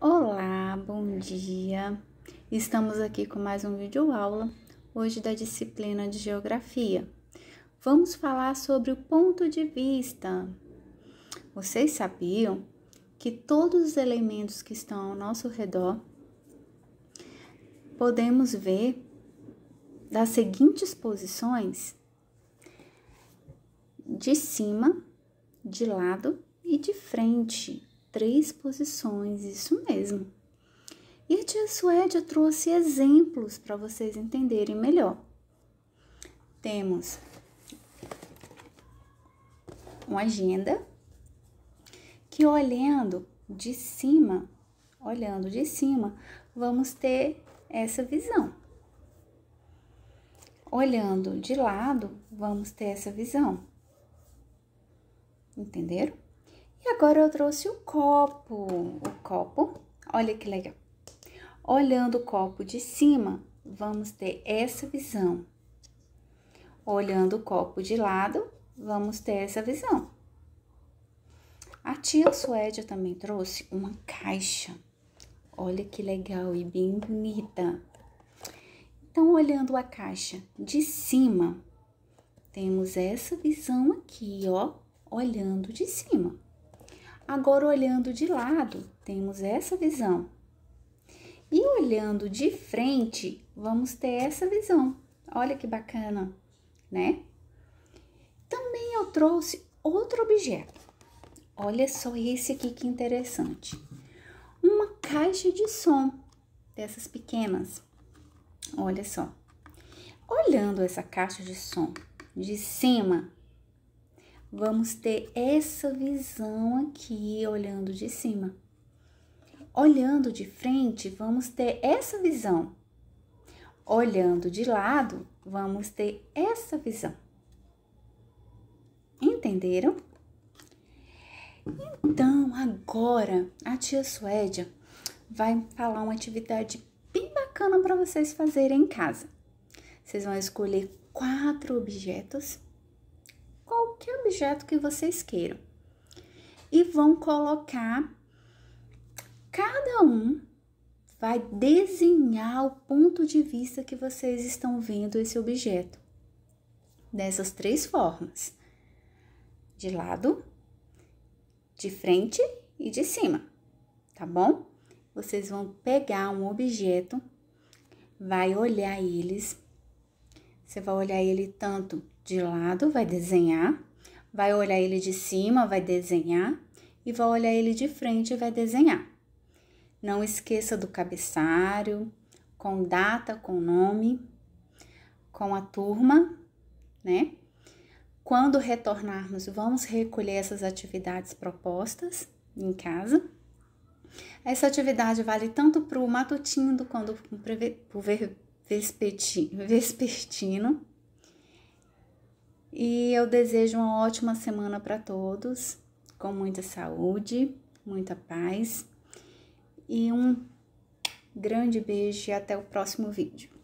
Olá, bom dia! Estamos aqui com mais um vídeo aula, hoje da disciplina de Geografia. Vamos falar sobre o ponto de vista. Vocês sabiam que todos os elementos que estão ao nosso redor podemos ver das seguintes posições: de cima, de lado e de frente três posições, isso mesmo. E a tia Suédia trouxe exemplos para vocês entenderem melhor. Temos uma agenda que olhando de cima, olhando de cima, vamos ter essa visão. Olhando de lado, vamos ter essa visão. Entenderam? E agora eu trouxe o copo. O copo, olha que legal. Olhando o copo de cima, vamos ter essa visão. Olhando o copo de lado, vamos ter essa visão. A tia Suédia também trouxe uma caixa. Olha que legal e bem bonita. Então, olhando a caixa de cima, temos essa visão aqui, ó, olhando de cima. Agora, olhando de lado, temos essa visão. E olhando de frente, vamos ter essa visão. Olha que bacana, né? Também eu trouxe outro objeto. Olha só esse aqui que interessante. Uma caixa de som dessas pequenas. Olha só. Olhando essa caixa de som de cima, vamos ter essa visão aqui olhando de cima. Olhando de frente, vamos ter essa visão. Olhando de lado, vamos ter essa visão. Entenderam? Então, agora a tia Suédia vai falar uma atividade bem bacana para vocês fazerem em casa. Vocês vão escolher quatro objetos qualquer objeto que vocês queiram. E vão colocar, cada um vai desenhar o ponto de vista que vocês estão vendo esse objeto. Dessas três formas: de lado, de frente e de cima, tá bom? Vocês vão pegar um objeto, vai olhar eles. Você vai olhar ele tanto de lado, vai desenhar, vai olhar ele de cima, vai desenhar, e vai olhar ele de frente e vai desenhar. Não esqueça do cabeçário, com data, com nome, com a turma, né? Quando retornarmos, vamos recolher essas atividades propostas em casa. Essa atividade vale tanto para o matutino quanto para o vespertino. E eu desejo uma ótima semana para todos, com muita saúde, muita paz e um grande beijo e até o próximo vídeo.